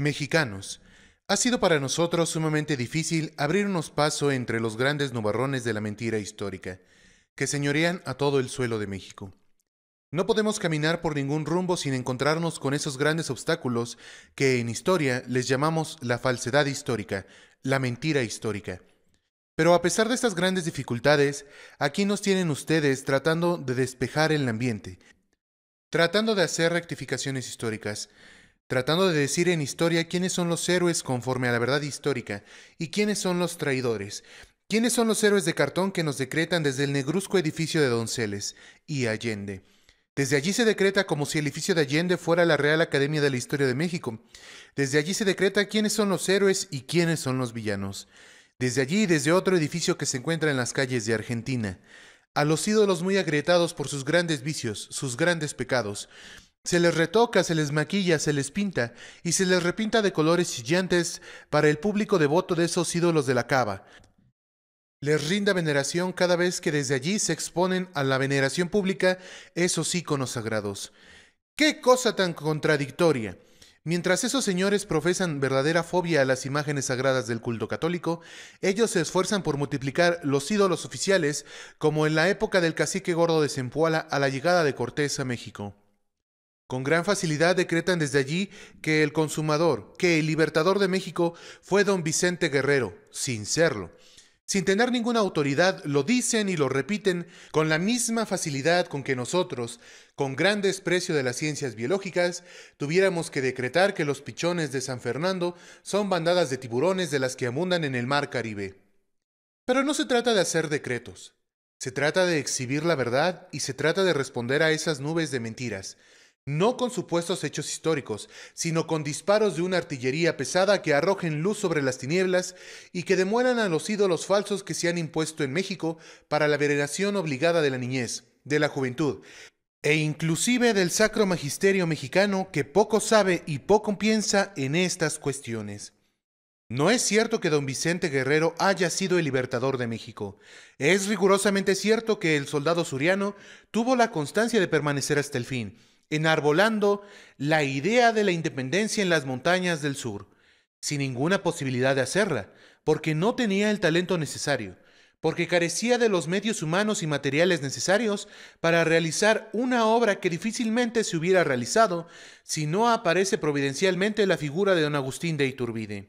Mexicanos. Ha sido para nosotros sumamente difícil abrirnos paso entre los grandes nubarrones de la mentira histórica, que señorean a todo el suelo de México. No podemos caminar por ningún rumbo sin encontrarnos con esos grandes obstáculos que en historia les llamamos la falsedad histórica, la mentira histórica. Pero a pesar de estas grandes dificultades, aquí nos tienen ustedes tratando de despejar el ambiente, tratando de hacer rectificaciones históricas, tratando de decir en historia quiénes son los héroes conforme a la verdad histórica y quiénes son los traidores, quiénes son los héroes de cartón que nos decretan desde el negruzco edificio de Donceles y Allende. Desde allí se decreta como si el edificio de Allende fuera la Real Academia de la Historia de México. Desde allí se decreta quiénes son los héroes y quiénes son los villanos. Desde allí y desde otro edificio que se encuentra en las calles de Argentina. A los ídolos muy agrietados por sus grandes vicios, sus grandes pecados, se les retoca, se les maquilla, se les pinta y se les repinta de colores chillantes para el público devoto de esos ídolos de la cava. Les rinda veneración cada vez que desde allí se exponen a la veneración pública esos íconos sagrados. ¡Qué cosa tan contradictoria! Mientras esos señores profesan verdadera fobia a las imágenes sagradas del culto católico, ellos se esfuerzan por multiplicar los ídolos oficiales, como en la época del cacique gordo de Cempoala a la llegada de Cortés a México. Con gran facilidad decretan desde allí que el consumador, que el libertador de México fue don Vicente Guerrero, sin serlo. Sin tener ninguna autoridad, lo dicen y lo repiten con la misma facilidad con que nosotros, con gran desprecio de las ciencias biológicas, tuviéramos que decretar que los pichones de San Fernando son bandadas de tiburones de las que abundan en el mar Caribe. Pero no se trata de hacer decretos. Se trata de exhibir la verdad y se trata de responder a esas nubes de mentiras no con supuestos hechos históricos, sino con disparos de una artillería pesada que arrojen luz sobre las tinieblas y que demuelan a los ídolos falsos que se han impuesto en México para la veneración obligada de la niñez, de la juventud, e inclusive del sacro magisterio mexicano que poco sabe y poco piensa en estas cuestiones. No es cierto que don Vicente Guerrero haya sido el libertador de México. Es rigurosamente cierto que el soldado suriano tuvo la constancia de permanecer hasta el fin, enarbolando la idea de la independencia en las montañas del sur, sin ninguna posibilidad de hacerla, porque no tenía el talento necesario, porque carecía de los medios humanos y materiales necesarios para realizar una obra que difícilmente se hubiera realizado si no aparece providencialmente la figura de don Agustín de Iturbide.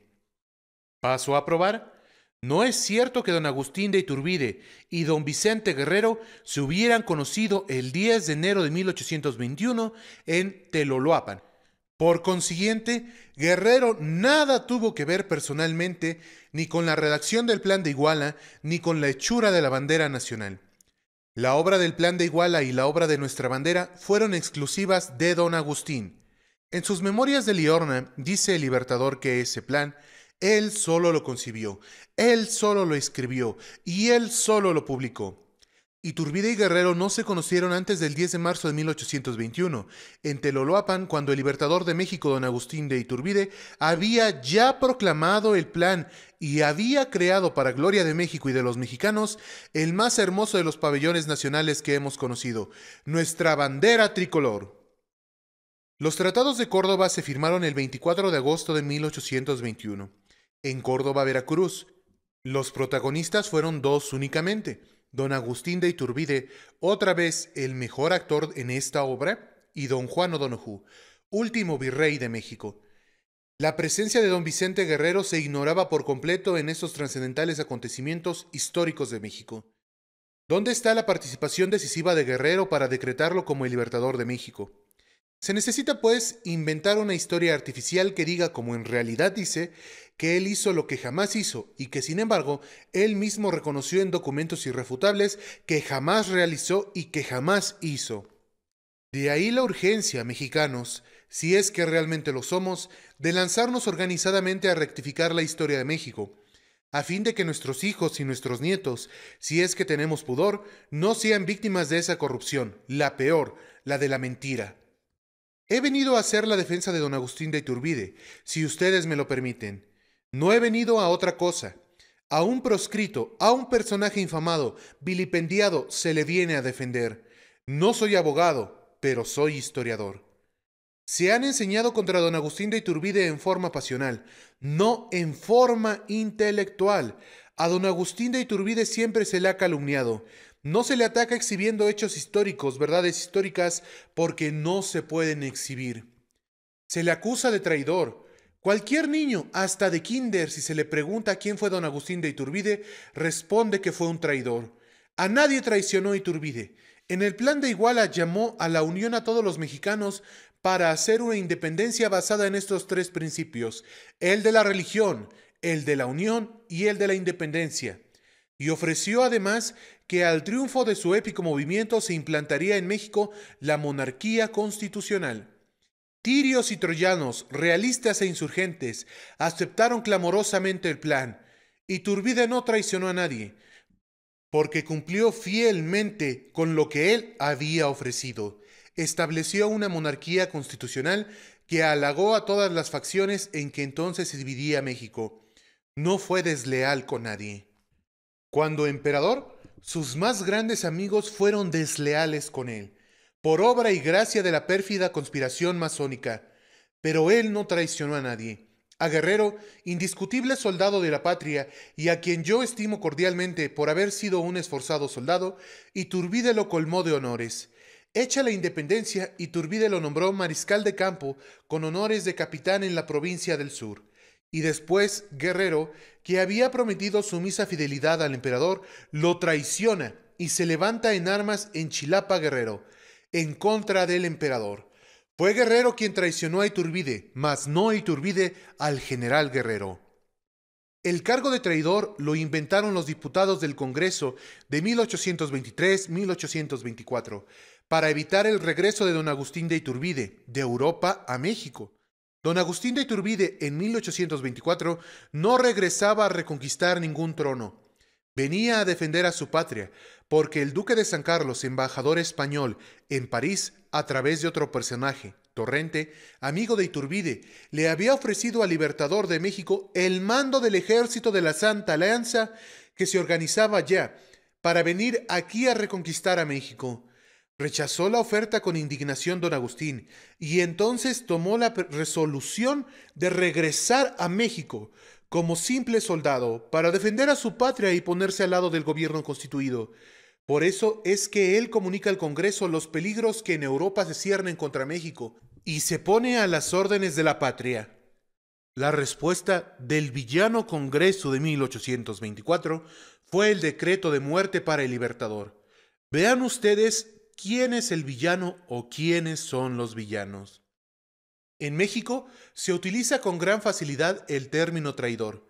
Paso a probar no es cierto que don Agustín de Iturbide y don Vicente Guerrero se hubieran conocido el 10 de enero de 1821 en Teloloapan. Por consiguiente, Guerrero nada tuvo que ver personalmente ni con la redacción del Plan de Iguala ni con la hechura de la bandera nacional. La obra del Plan de Iguala y la obra de nuestra bandera fueron exclusivas de don Agustín. En sus memorias de Liorna dice el Libertador que ese plan él solo lo concibió, Él solo lo escribió y Él solo lo publicó. Iturbide y Guerrero no se conocieron antes del 10 de marzo de 1821, en Teloloapan, cuando el libertador de México, don Agustín de Iturbide, había ya proclamado el plan y había creado para gloria de México y de los mexicanos el más hermoso de los pabellones nacionales que hemos conocido, nuestra bandera tricolor. Los tratados de Córdoba se firmaron el 24 de agosto de 1821 en Córdoba, Veracruz. Los protagonistas fueron dos únicamente, don Agustín de Iturbide, otra vez el mejor actor en esta obra, y don Juan O'Donoghue, último virrey de México. La presencia de don Vicente Guerrero se ignoraba por completo en estos trascendentales acontecimientos históricos de México. ¿Dónde está la participación decisiva de Guerrero para decretarlo como el libertador de México? Se necesita, pues, inventar una historia artificial que diga, como en realidad dice, que él hizo lo que jamás hizo y que sin embargo él mismo reconoció en documentos irrefutables que jamás realizó y que jamás hizo. De ahí la urgencia, mexicanos, si es que realmente lo somos, de lanzarnos organizadamente a rectificar la historia de México, a fin de que nuestros hijos y nuestros nietos, si es que tenemos pudor, no sean víctimas de esa corrupción, la peor, la de la mentira. He venido a hacer la defensa de don Agustín de Iturbide, si ustedes me lo permiten, no he venido a otra cosa. A un proscrito, a un personaje infamado, vilipendiado, se le viene a defender. No soy abogado, pero soy historiador. Se han enseñado contra don Agustín de Iturbide en forma pasional, no en forma intelectual. A don Agustín de Iturbide siempre se le ha calumniado. No se le ataca exhibiendo hechos históricos, verdades históricas, porque no se pueden exhibir. Se le acusa de traidor, Cualquier niño, hasta de kinder, si se le pregunta quién fue don Agustín de Iturbide, responde que fue un traidor. A nadie traicionó Iturbide. En el plan de Iguala llamó a la unión a todos los mexicanos para hacer una independencia basada en estos tres principios, el de la religión, el de la unión y el de la independencia. Y ofreció además que al triunfo de su épico movimiento se implantaría en México la monarquía constitucional. Tirios y troyanos, realistas e insurgentes, aceptaron clamorosamente el plan. y Turbide no traicionó a nadie, porque cumplió fielmente con lo que él había ofrecido. Estableció una monarquía constitucional que halagó a todas las facciones en que entonces se dividía México. No fue desleal con nadie. Cuando emperador, sus más grandes amigos fueron desleales con él por obra y gracia de la pérfida conspiración masónica. Pero él no traicionó a nadie. A Guerrero, indiscutible soldado de la patria y a quien yo estimo cordialmente por haber sido un esforzado soldado, Iturbide lo colmó de honores. Hecha la independencia, Iturbide lo nombró mariscal de campo con honores de capitán en la provincia del sur. Y después Guerrero, que había prometido sumisa fidelidad al emperador, lo traiciona y se levanta en armas en Chilapa Guerrero en contra del emperador. Fue Guerrero quien traicionó a Iturbide, mas no Iturbide al general Guerrero. El cargo de traidor lo inventaron los diputados del Congreso de 1823-1824 para evitar el regreso de don Agustín de Iturbide de Europa a México. Don Agustín de Iturbide en 1824 no regresaba a reconquistar ningún trono, venía a defender a su patria, porque el duque de San Carlos, embajador español en París, a través de otro personaje, Torrente, amigo de Iturbide, le había ofrecido al libertador de México el mando del ejército de la Santa Alianza que se organizaba ya para venir aquí a reconquistar a México. Rechazó la oferta con indignación don Agustín y entonces tomó la resolución de regresar a México, como simple soldado para defender a su patria y ponerse al lado del gobierno constituido. Por eso es que él comunica al Congreso los peligros que en Europa se ciernen contra México y se pone a las órdenes de la patria. La respuesta del villano Congreso de 1824 fue el decreto de muerte para el Libertador. Vean ustedes quién es el villano o quiénes son los villanos. En México se utiliza con gran facilidad el término traidor.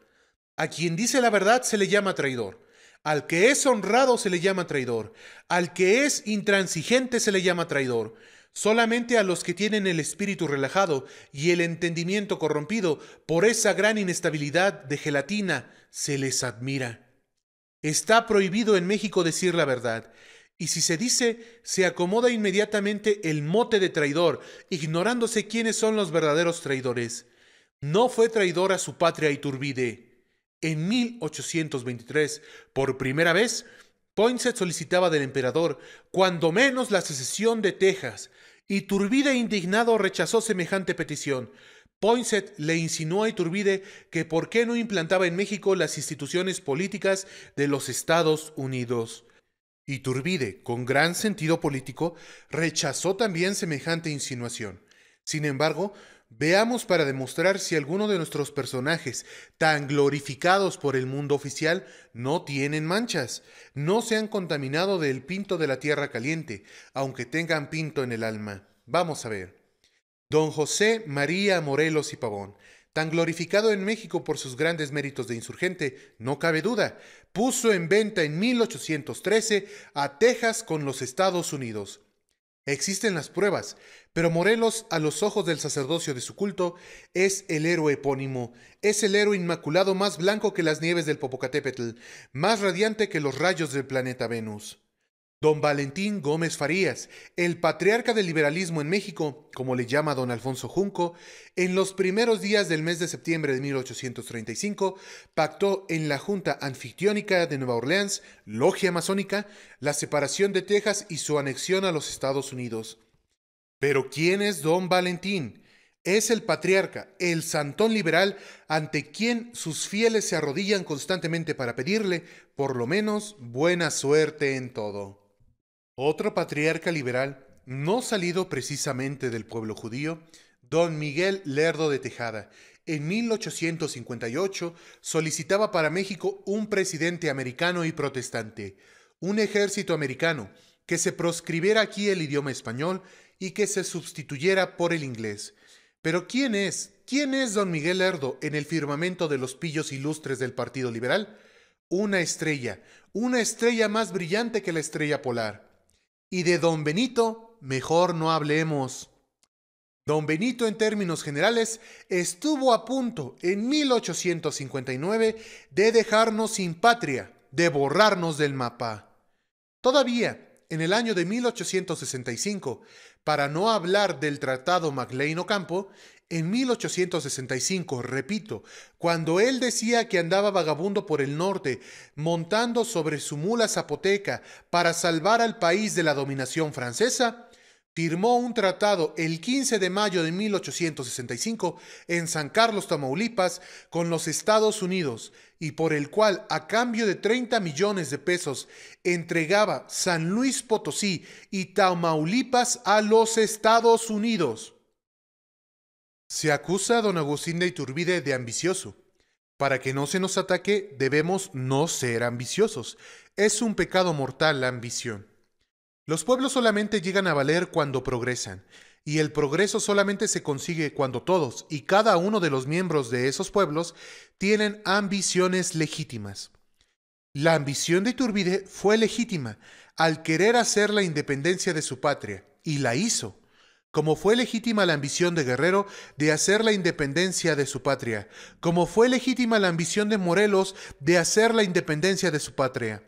A quien dice la verdad se le llama traidor. Al que es honrado se le llama traidor. Al que es intransigente se le llama traidor. Solamente a los que tienen el espíritu relajado y el entendimiento corrompido por esa gran inestabilidad de gelatina se les admira. Está prohibido en México decir la verdad. Y si se dice, se acomoda inmediatamente el mote de traidor, ignorándose quiénes son los verdaderos traidores. No fue traidor a su patria Iturbide. En 1823, por primera vez, Poinsett solicitaba del emperador, cuando menos, la secesión de Texas. Iturbide, indignado, rechazó semejante petición. Poinsett le insinuó a Iturbide que por qué no implantaba en México las instituciones políticas de los Estados Unidos. Iturbide, con gran sentido político, rechazó también semejante insinuación. Sin embargo, veamos para demostrar si alguno de nuestros personajes, tan glorificados por el mundo oficial, no tienen manchas, no se han contaminado del pinto de la tierra caliente, aunque tengan pinto en el alma. Vamos a ver. Don José María Morelos y Pavón, tan glorificado en México por sus grandes méritos de insurgente, no cabe duda, puso en venta en 1813 a Texas con los Estados Unidos. Existen las pruebas, pero Morelos, a los ojos del sacerdocio de su culto, es el héroe epónimo, es el héroe inmaculado más blanco que las nieves del Popocatépetl, más radiante que los rayos del planeta Venus. Don Valentín Gómez Farías, el patriarca del liberalismo en México, como le llama don Alfonso Junco, en los primeros días del mes de septiembre de 1835 pactó en la Junta Anfictiónica de Nueva Orleans, Logia Masónica, la separación de Texas y su anexión a los Estados Unidos. Pero ¿quién es don Valentín? Es el patriarca, el santón liberal, ante quien sus fieles se arrodillan constantemente para pedirle, por lo menos, buena suerte en todo. Otro patriarca liberal, no salido precisamente del pueblo judío, don Miguel Lerdo de Tejada, en 1858 solicitaba para México un presidente americano y protestante, un ejército americano, que se proscribiera aquí el idioma español y que se sustituyera por el inglés. Pero ¿quién es? ¿Quién es don Miguel Lerdo en el firmamento de los pillos ilustres del Partido Liberal? Una estrella, una estrella más brillante que la estrella polar. Y de don Benito, mejor no hablemos. Don Benito, en términos generales, estuvo a punto en 1859 de dejarnos sin patria, de borrarnos del mapa. Todavía, en el año de 1865, para no hablar del Tratado Maclean campo en 1865, repito, cuando él decía que andaba vagabundo por el norte, montando sobre su mula zapoteca para salvar al país de la dominación francesa, firmó un tratado el 15 de mayo de 1865 en San Carlos, Tamaulipas, con los Estados Unidos, y por el cual, a cambio de 30 millones de pesos, entregaba San Luis Potosí y Tamaulipas a los Estados Unidos. Se acusa a don Agustín de Iturbide de ambicioso. Para que no se nos ataque, debemos no ser ambiciosos. Es un pecado mortal la ambición. Los pueblos solamente llegan a valer cuando progresan, y el progreso solamente se consigue cuando todos y cada uno de los miembros de esos pueblos tienen ambiciones legítimas. La ambición de Iturbide fue legítima al querer hacer la independencia de su patria, y la hizo como fue legítima la ambición de Guerrero de hacer la independencia de su patria, como fue legítima la ambición de Morelos de hacer la independencia de su patria.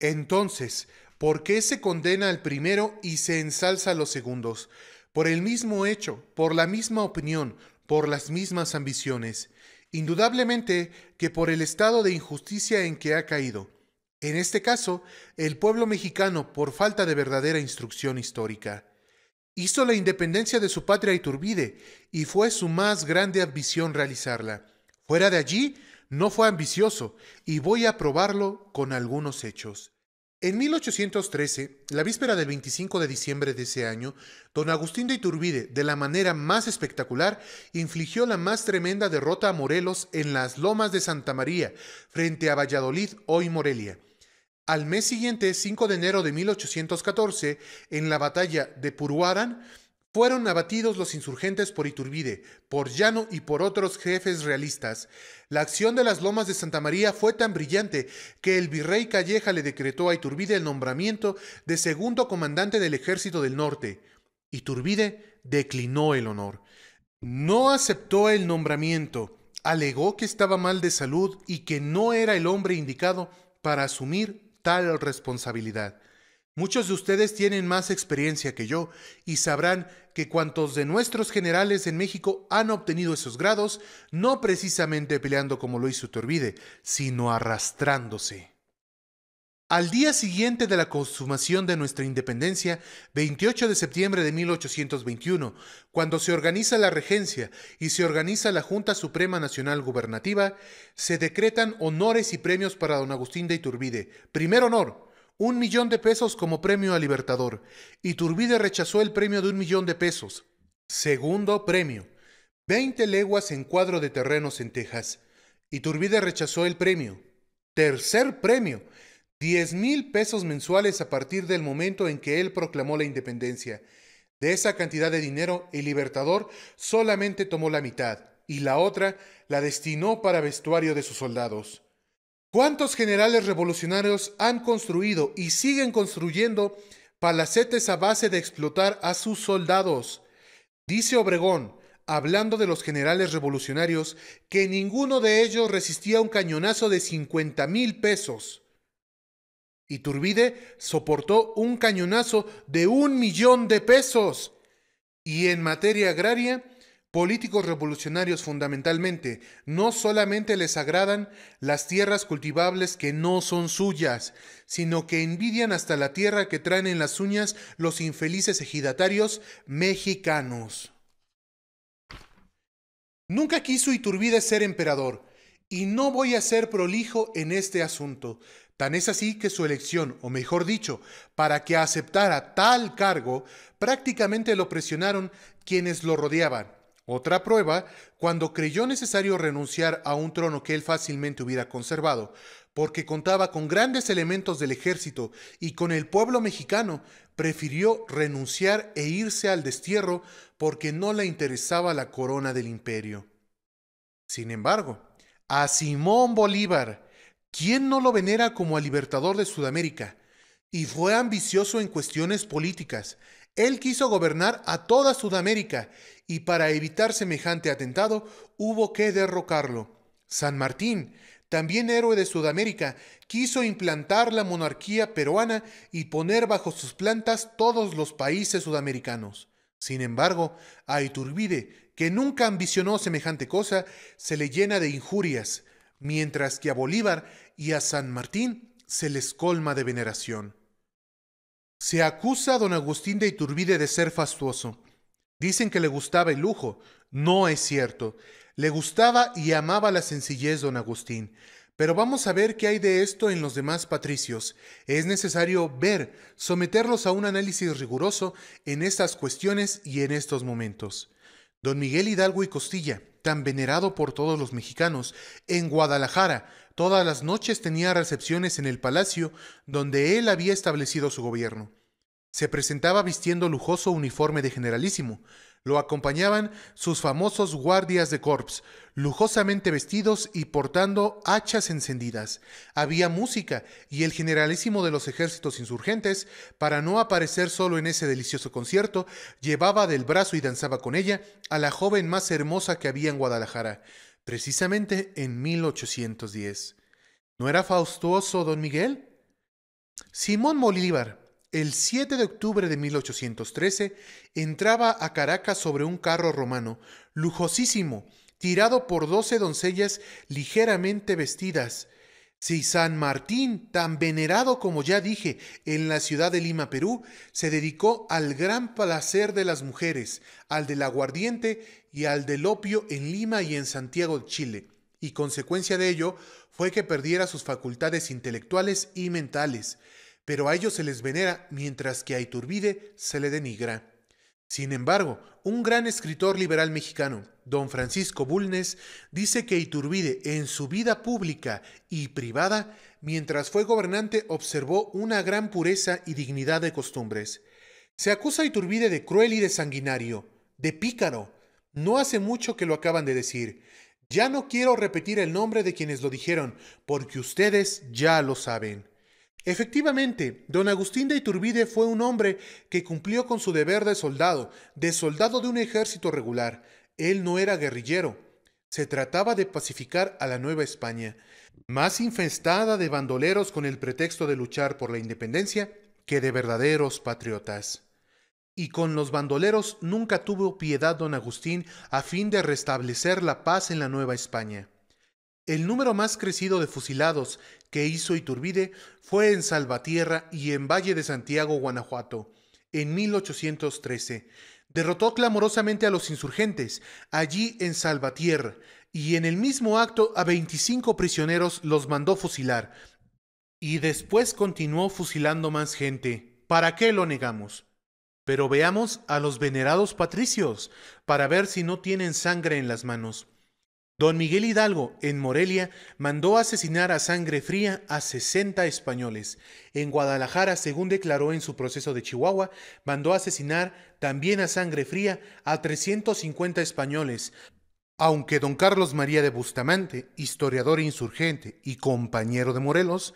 Entonces, ¿por qué se condena al primero y se ensalza a los segundos? Por el mismo hecho, por la misma opinión, por las mismas ambiciones. Indudablemente que por el estado de injusticia en que ha caído. En este caso, el pueblo mexicano por falta de verdadera instrucción histórica. Hizo la independencia de su patria Iturbide y fue su más grande ambición realizarla. Fuera de allí, no fue ambicioso y voy a probarlo con algunos hechos. En 1813, la víspera del 25 de diciembre de ese año, don Agustín de Iturbide, de la manera más espectacular, infligió la más tremenda derrota a Morelos en las lomas de Santa María, frente a Valladolid, hoy Morelia. Al mes siguiente, 5 de enero de 1814, en la batalla de Puruarán, fueron abatidos los insurgentes por Iturbide, por Llano y por otros jefes realistas. La acción de las lomas de Santa María fue tan brillante que el virrey Calleja le decretó a Iturbide el nombramiento de segundo comandante del ejército del norte. Iturbide declinó el honor. No aceptó el nombramiento, alegó que estaba mal de salud y que no era el hombre indicado para asumir tal responsabilidad. Muchos de ustedes tienen más experiencia que yo y sabrán que cuantos de nuestros generales en México han obtenido esos grados, no precisamente peleando como lo hizo Torbide, sino arrastrándose. Al día siguiente de la consumación de nuestra independencia, 28 de septiembre de 1821, cuando se organiza la regencia y se organiza la Junta Suprema Nacional Gubernativa, se decretan honores y premios para don Agustín de Iturbide. Primer honor, un millón de pesos como premio a Libertador. Iturbide rechazó el premio de un millón de pesos. Segundo premio, 20 leguas en cuadro de terrenos en Texas. Iturbide rechazó el premio. Tercer premio, 10 mil pesos mensuales a partir del momento en que él proclamó la independencia. De esa cantidad de dinero, el Libertador solamente tomó la mitad y la otra la destinó para vestuario de sus soldados. ¿Cuántos generales revolucionarios han construido y siguen construyendo palacetes a base de explotar a sus soldados? Dice Obregón, hablando de los generales revolucionarios, que ninguno de ellos resistía un cañonazo de 50 mil pesos. Iturbide soportó un cañonazo de un millón de pesos. Y en materia agraria, políticos revolucionarios fundamentalmente no solamente les agradan las tierras cultivables que no son suyas, sino que envidian hasta la tierra que traen en las uñas los infelices ejidatarios mexicanos. Nunca quiso Iturbide ser emperador, y no voy a ser prolijo en este asunto, Tan es así que su elección, o mejor dicho, para que aceptara tal cargo, prácticamente lo presionaron quienes lo rodeaban. Otra prueba, cuando creyó necesario renunciar a un trono que él fácilmente hubiera conservado, porque contaba con grandes elementos del ejército y con el pueblo mexicano, prefirió renunciar e irse al destierro porque no le interesaba la corona del imperio. Sin embargo, a Simón Bolívar, ¿Quién no lo venera como al libertador de Sudamérica? Y fue ambicioso en cuestiones políticas. Él quiso gobernar a toda Sudamérica y para evitar semejante atentado hubo que derrocarlo. San Martín, también héroe de Sudamérica, quiso implantar la monarquía peruana y poner bajo sus plantas todos los países sudamericanos. Sin embargo, a Iturbide, que nunca ambicionó semejante cosa, se le llena de injurias, mientras que a Bolívar y a San Martín se les colma de veneración. Se acusa a don Agustín de Iturbide de ser fastuoso. Dicen que le gustaba el lujo. No es cierto. Le gustaba y amaba la sencillez don Agustín. Pero vamos a ver qué hay de esto en los demás patricios. Es necesario ver, someterlos a un análisis riguroso en estas cuestiones y en estos momentos. Don Miguel Hidalgo y Costilla, tan venerado por todos los mexicanos. En Guadalajara, todas las noches tenía recepciones en el palacio donde él había establecido su gobierno. Se presentaba vistiendo lujoso uniforme de generalísimo, lo acompañaban sus famosos guardias de corps, lujosamente vestidos y portando hachas encendidas. Había música y el generalísimo de los ejércitos insurgentes, para no aparecer solo en ese delicioso concierto, llevaba del brazo y danzaba con ella a la joven más hermosa que había en Guadalajara, precisamente en 1810. ¿No era faustuoso don Miguel? Simón Bolívar, el 7 de octubre de 1813 entraba a Caracas sobre un carro romano, lujosísimo, tirado por doce doncellas ligeramente vestidas. Si San Martín, tan venerado como ya dije, en la ciudad de Lima, Perú, se dedicó al gran placer de las mujeres, al del aguardiente y al del opio en Lima y en Santiago de Chile, y consecuencia de ello fue que perdiera sus facultades intelectuales y mentales pero a ellos se les venera mientras que a Iturbide se le denigra. Sin embargo, un gran escritor liberal mexicano, don Francisco Bulnes, dice que Iturbide en su vida pública y privada, mientras fue gobernante, observó una gran pureza y dignidad de costumbres. Se acusa a Iturbide de cruel y de sanguinario, de pícaro. No hace mucho que lo acaban de decir. Ya no quiero repetir el nombre de quienes lo dijeron, porque ustedes ya lo saben. Efectivamente, don Agustín de Iturbide fue un hombre que cumplió con su deber de soldado, de soldado de un ejército regular. Él no era guerrillero. Se trataba de pacificar a la Nueva España, más infestada de bandoleros con el pretexto de luchar por la independencia que de verdaderos patriotas. Y con los bandoleros nunca tuvo piedad don Agustín a fin de restablecer la paz en la Nueva España. El número más crecido de fusilados que hizo Iturbide fue en Salvatierra y en Valle de Santiago, Guanajuato, en 1813. Derrotó clamorosamente a los insurgentes allí en Salvatierra y en el mismo acto a 25 prisioneros los mandó fusilar. Y después continuó fusilando más gente. ¿Para qué lo negamos? Pero veamos a los venerados patricios para ver si no tienen sangre en las manos. Don Miguel Hidalgo, en Morelia, mandó asesinar a sangre fría a 60 españoles. En Guadalajara, según declaró en su proceso de Chihuahua, mandó asesinar también a sangre fría a 350 españoles. Aunque don Carlos María de Bustamante, historiador insurgente y compañero de Morelos,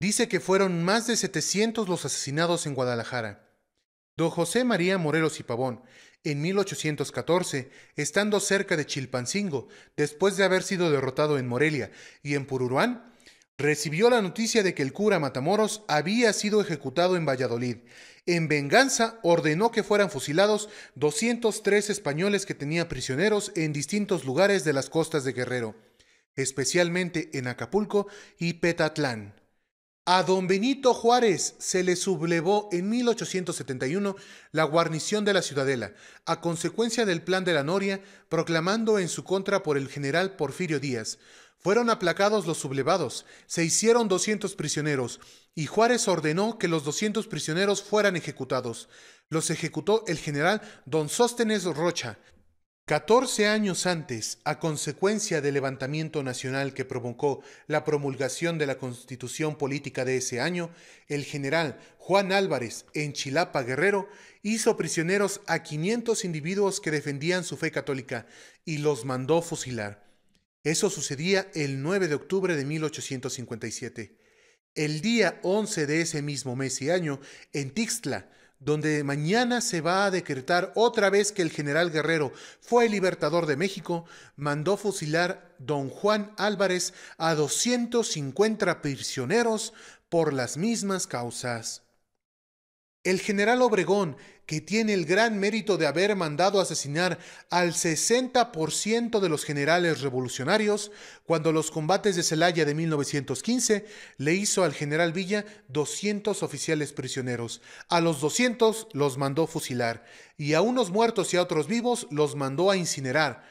dice que fueron más de 700 los asesinados en Guadalajara. Don José María Morelos y Pavón, en 1814, estando cerca de Chilpancingo, después de haber sido derrotado en Morelia y en Pururuán, recibió la noticia de que el cura Matamoros había sido ejecutado en Valladolid. En venganza ordenó que fueran fusilados 203 españoles que tenía prisioneros en distintos lugares de las costas de Guerrero, especialmente en Acapulco y Petatlán. A don Benito Juárez se le sublevó en 1871 la guarnición de la ciudadela, a consecuencia del plan de la Noria, proclamando en su contra por el general Porfirio Díaz. Fueron aplacados los sublevados, se hicieron 200 prisioneros, y Juárez ordenó que los 200 prisioneros fueran ejecutados. Los ejecutó el general don Sóstenes Rocha, 14 años antes, a consecuencia del levantamiento nacional que provocó la promulgación de la constitución política de ese año, el general Juan Álvarez en Chilapa Guerrero hizo prisioneros a 500 individuos que defendían su fe católica y los mandó fusilar. Eso sucedía el 9 de octubre de 1857. El día 11 de ese mismo mes y año, en Tixla donde mañana se va a decretar otra vez que el general Guerrero fue libertador de México, mandó fusilar don Juan Álvarez a 250 prisioneros por las mismas causas. El general Obregón, que tiene el gran mérito de haber mandado asesinar al 60% de los generales revolucionarios, cuando los combates de Celaya de 1915 le hizo al general Villa 200 oficiales prisioneros. A los 200 los mandó fusilar y a unos muertos y a otros vivos los mandó a incinerar.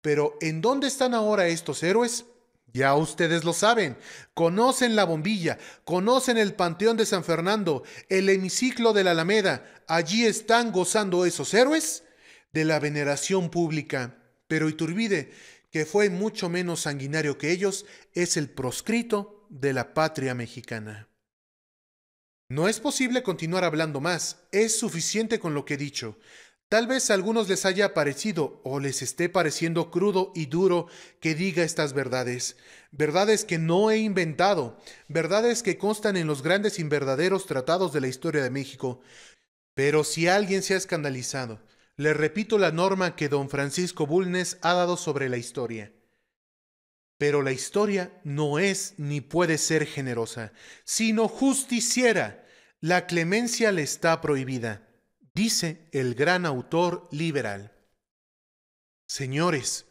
Pero ¿en dónde están ahora estos héroes? Ya ustedes lo saben, conocen la bombilla, conocen el Panteón de San Fernando, el hemiciclo de la Alameda, allí están gozando esos héroes de la veneración pública. Pero Iturbide, que fue mucho menos sanguinario que ellos, es el proscrito de la patria mexicana. No es posible continuar hablando más, es suficiente con lo que he dicho. Tal vez a algunos les haya parecido o les esté pareciendo crudo y duro que diga estas verdades, verdades que no he inventado, verdades que constan en los grandes y verdaderos tratados de la historia de México. Pero si alguien se ha escandalizado, le repito la norma que don Francisco Bulnes ha dado sobre la historia. Pero la historia no es ni puede ser generosa, sino justiciera. La clemencia le está prohibida. Dice el gran autor liberal, Señores,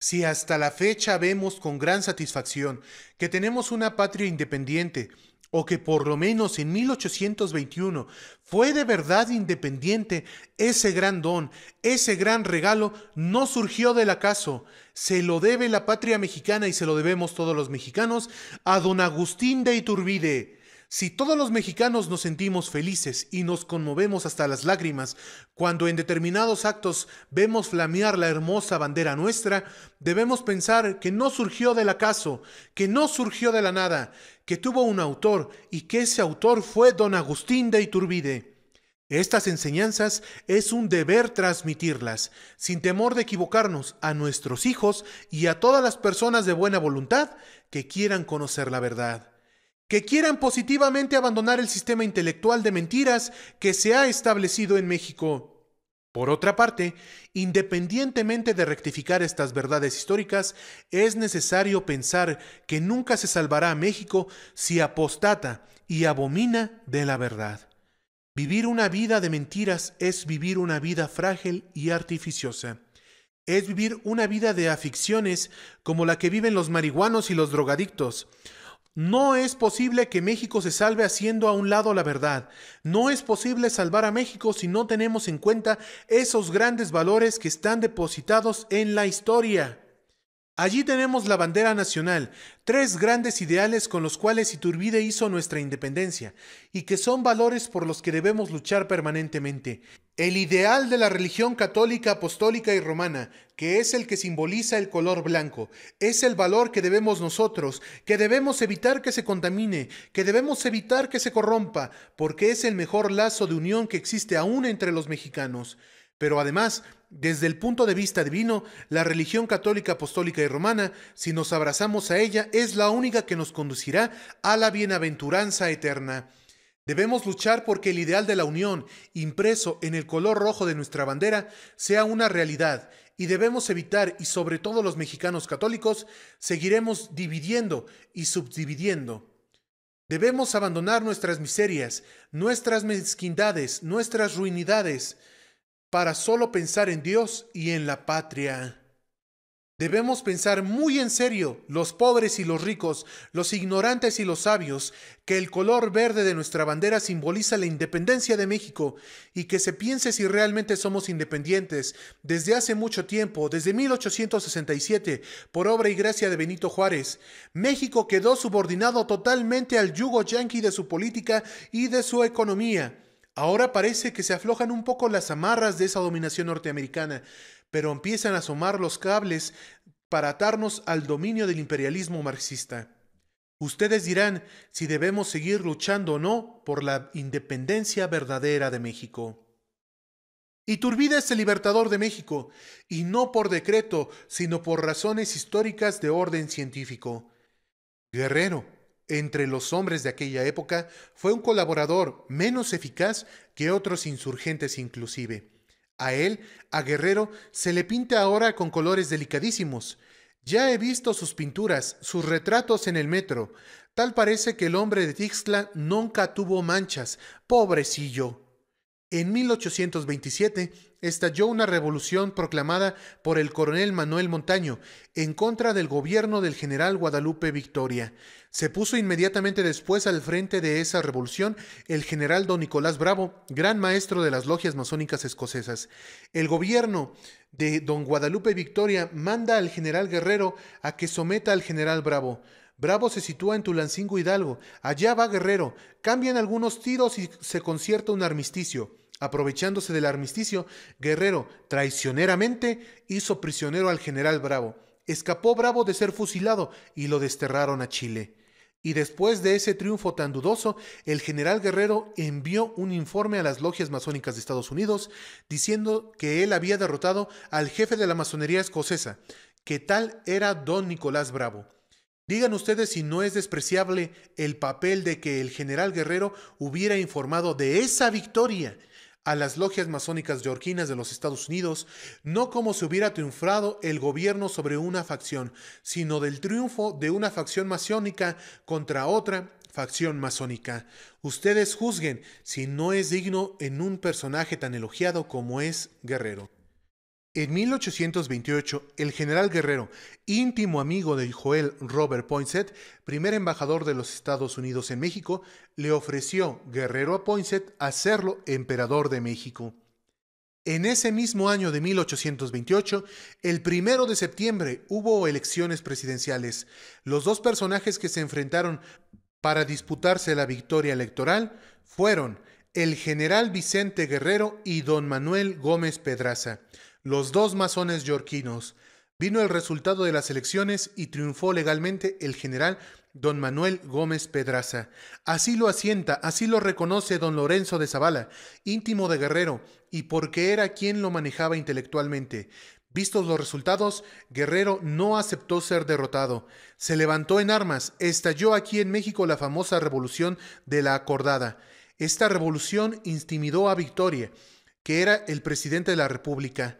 si hasta la fecha vemos con gran satisfacción que tenemos una patria independiente, o que por lo menos en 1821 fue de verdad independiente, ese gran don, ese gran regalo, no surgió del acaso. Se lo debe la patria mexicana y se lo debemos todos los mexicanos a don Agustín de Iturbide si todos los mexicanos nos sentimos felices y nos conmovemos hasta las lágrimas cuando en determinados actos vemos flamear la hermosa bandera nuestra, debemos pensar que no surgió del acaso, que no surgió de la nada, que tuvo un autor y que ese autor fue don Agustín de Iturbide. Estas enseñanzas es un deber transmitirlas, sin temor de equivocarnos, a nuestros hijos y a todas las personas de buena voluntad que quieran conocer la verdad que quieran positivamente abandonar el sistema intelectual de mentiras que se ha establecido en México. Por otra parte, independientemente de rectificar estas verdades históricas, es necesario pensar que nunca se salvará a México si apostata y abomina de la verdad. Vivir una vida de mentiras es vivir una vida frágil y artificiosa. Es vivir una vida de aficiones como la que viven los marihuanos y los drogadictos, no es posible que México se salve haciendo a un lado la verdad. No es posible salvar a México si no tenemos en cuenta esos grandes valores que están depositados en la historia. Allí tenemos la bandera nacional, tres grandes ideales con los cuales Iturbide hizo nuestra independencia, y que son valores por los que debemos luchar permanentemente. El ideal de la religión católica, apostólica y romana, que es el que simboliza el color blanco, es el valor que debemos nosotros, que debemos evitar que se contamine, que debemos evitar que se corrompa, porque es el mejor lazo de unión que existe aún entre los mexicanos. Pero además, desde el punto de vista divino, la religión católica, apostólica y romana, si nos abrazamos a ella, es la única que nos conducirá a la bienaventuranza eterna. Debemos luchar porque el ideal de la unión, impreso en el color rojo de nuestra bandera, sea una realidad, y debemos evitar, y sobre todo los mexicanos católicos, seguiremos dividiendo y subdividiendo. Debemos abandonar nuestras miserias, nuestras mezquindades, nuestras ruinidades, para solo pensar en Dios y en la patria. Debemos pensar muy en serio, los pobres y los ricos, los ignorantes y los sabios, que el color verde de nuestra bandera simboliza la independencia de México y que se piense si realmente somos independientes. Desde hace mucho tiempo, desde 1867, por obra y gracia de Benito Juárez, México quedó subordinado totalmente al yugo yanqui de su política y de su economía. Ahora parece que se aflojan un poco las amarras de esa dominación norteamericana, pero empiezan a asomar los cables para atarnos al dominio del imperialismo marxista. Ustedes dirán si debemos seguir luchando o no por la independencia verdadera de México. Iturbide es el libertador de México, y no por decreto, sino por razones históricas de orden científico. Guerrero, entre los hombres de aquella época, fue un colaborador menos eficaz que otros insurgentes inclusive. A él, a Guerrero, se le pinta ahora con colores delicadísimos. Ya he visto sus pinturas, sus retratos en el metro. Tal parece que el hombre de Tixla nunca tuvo manchas. Pobrecillo. En 1827 estalló una revolución proclamada por el coronel Manuel Montaño en contra del gobierno del general Guadalupe Victoria. Se puso inmediatamente después al frente de esa revolución el general don Nicolás Bravo, gran maestro de las logias masónicas escocesas. El gobierno de don Guadalupe Victoria manda al general Guerrero a que someta al general Bravo. Bravo se sitúa en Tulancingo Hidalgo. Allá va Guerrero. Cambian algunos tiros y se concierta un armisticio. Aprovechándose del armisticio, Guerrero traicioneramente hizo prisionero al general Bravo. Escapó Bravo de ser fusilado y lo desterraron a Chile. Y después de ese triunfo tan dudoso, el general Guerrero envió un informe a las logias masónicas de Estados Unidos diciendo que él había derrotado al jefe de la masonería escocesa, que tal era don Nicolás Bravo. Digan ustedes si no es despreciable el papel de que el general Guerrero hubiera informado de esa victoria a las logias masónicas yorquinas de los Estados Unidos, no como si hubiera triunfado el gobierno sobre una facción, sino del triunfo de una facción masónica contra otra facción masónica. Ustedes juzguen si no es digno en un personaje tan elogiado como es Guerrero. En 1828, el general Guerrero, íntimo amigo de Joel Robert Poinsett, primer embajador de los Estados Unidos en México, le ofreció Guerrero a Poinsett hacerlo emperador de México. En ese mismo año de 1828, el primero de septiembre, hubo elecciones presidenciales. Los dos personajes que se enfrentaron para disputarse la victoria electoral fueron el general Vicente Guerrero y don Manuel Gómez Pedraza los dos masones yorquinos. Vino el resultado de las elecciones y triunfó legalmente el general don Manuel Gómez Pedraza. Así lo asienta, así lo reconoce don Lorenzo de Zavala, íntimo de Guerrero, y porque era quien lo manejaba intelectualmente. Vistos los resultados, Guerrero no aceptó ser derrotado. Se levantó en armas, estalló aquí en México la famosa revolución de la acordada. Esta revolución intimidó a Victoria, que era el presidente de la República.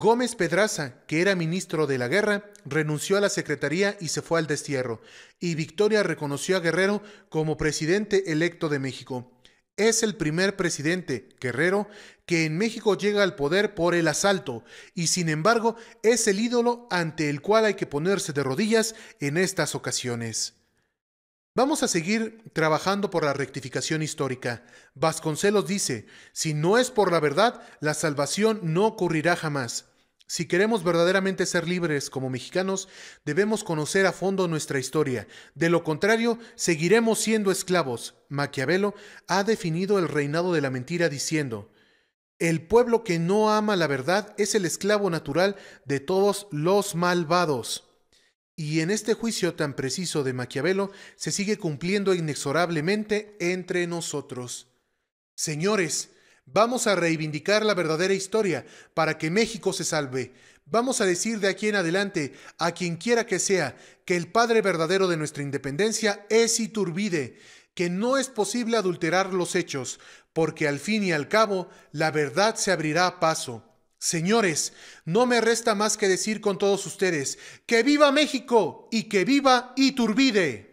Gómez Pedraza, que era ministro de la guerra, renunció a la secretaría y se fue al destierro, y Victoria reconoció a Guerrero como presidente electo de México. Es el primer presidente, Guerrero, que en México llega al poder por el asalto, y sin embargo es el ídolo ante el cual hay que ponerse de rodillas en estas ocasiones. Vamos a seguir trabajando por la rectificación histórica. Vasconcelos dice, si no es por la verdad, la salvación no ocurrirá jamás. Si queremos verdaderamente ser libres como mexicanos, debemos conocer a fondo nuestra historia. De lo contrario, seguiremos siendo esclavos. Maquiavelo ha definido el reinado de la mentira diciendo, el pueblo que no ama la verdad es el esclavo natural de todos los malvados. Y en este juicio tan preciso de Maquiavelo se sigue cumpliendo inexorablemente entre nosotros. Señores, vamos a reivindicar la verdadera historia para que México se salve. Vamos a decir de aquí en adelante, a quien quiera que sea, que el padre verdadero de nuestra independencia es Iturbide, que no es posible adulterar los hechos, porque al fin y al cabo la verdad se abrirá a paso. Señores, no me resta más que decir con todos ustedes, que viva México y que viva Iturbide.